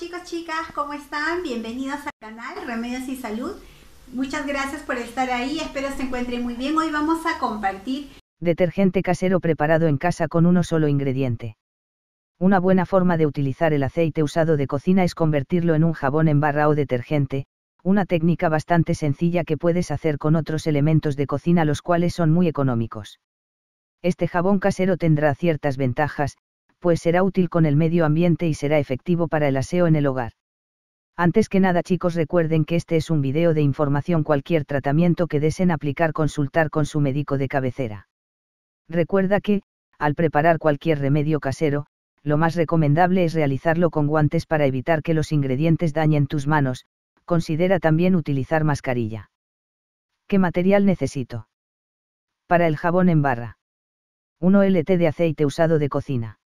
chicos, chicas, ¿cómo están? Bienvenidos al canal Remedios y Salud. Muchas gracias por estar ahí, espero se encuentren muy bien. Hoy vamos a compartir detergente casero preparado en casa con uno solo ingrediente. Una buena forma de utilizar el aceite usado de cocina es convertirlo en un jabón en barra o detergente, una técnica bastante sencilla que puedes hacer con otros elementos de cocina los cuales son muy económicos. Este jabón casero tendrá ciertas ventajas, pues será útil con el medio ambiente y será efectivo para el aseo en el hogar. Antes que nada chicos recuerden que este es un video de información cualquier tratamiento que deseen aplicar consultar con su médico de cabecera. Recuerda que, al preparar cualquier remedio casero, lo más recomendable es realizarlo con guantes para evitar que los ingredientes dañen tus manos, considera también utilizar mascarilla. ¿Qué material necesito? Para el jabón en barra. 1 LT de aceite usado de cocina.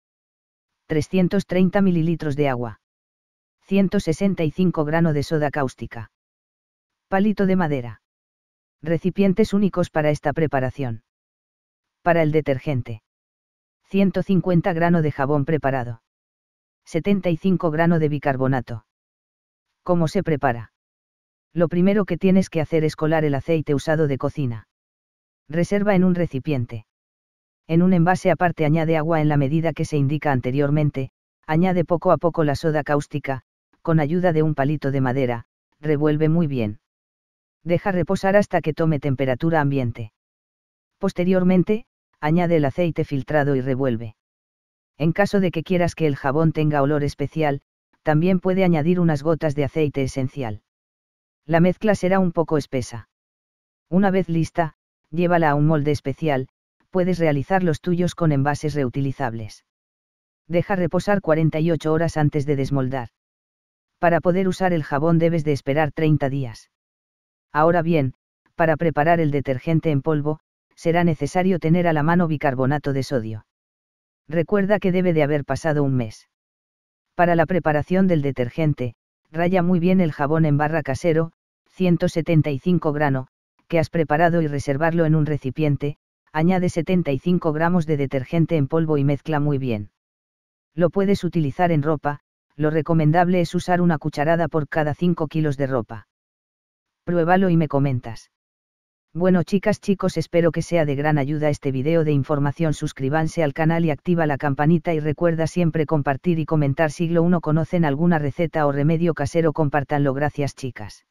330 mililitros de agua. 165 grano de soda cáustica. Palito de madera. Recipientes únicos para esta preparación. Para el detergente. 150 grano de jabón preparado. 75 grano de bicarbonato. ¿Cómo se prepara? Lo primero que tienes que hacer es colar el aceite usado de cocina. Reserva en un recipiente. En un envase aparte añade agua en la medida que se indica anteriormente, añade poco a poco la soda cáustica, con ayuda de un palito de madera, revuelve muy bien. Deja reposar hasta que tome temperatura ambiente. Posteriormente, añade el aceite filtrado y revuelve. En caso de que quieras que el jabón tenga olor especial, también puede añadir unas gotas de aceite esencial. La mezcla será un poco espesa. Una vez lista, llévala a un molde especial, puedes realizar los tuyos con envases reutilizables. Deja reposar 48 horas antes de desmoldar. Para poder usar el jabón debes de esperar 30 días. Ahora bien, para preparar el detergente en polvo, será necesario tener a la mano bicarbonato de sodio. Recuerda que debe de haber pasado un mes. Para la preparación del detergente, raya muy bien el jabón en barra casero, 175 grano, que has preparado y reservarlo en un recipiente, añade 75 gramos de detergente en polvo y mezcla muy bien. Lo puedes utilizar en ropa, lo recomendable es usar una cucharada por cada 5 kilos de ropa. Pruébalo y me comentas. Bueno chicas chicos espero que sea de gran ayuda este video de información suscríbanse al canal y activa la campanita y recuerda siempre compartir y comentar siglo 1 conocen alguna receta o remedio casero compártanlo gracias chicas.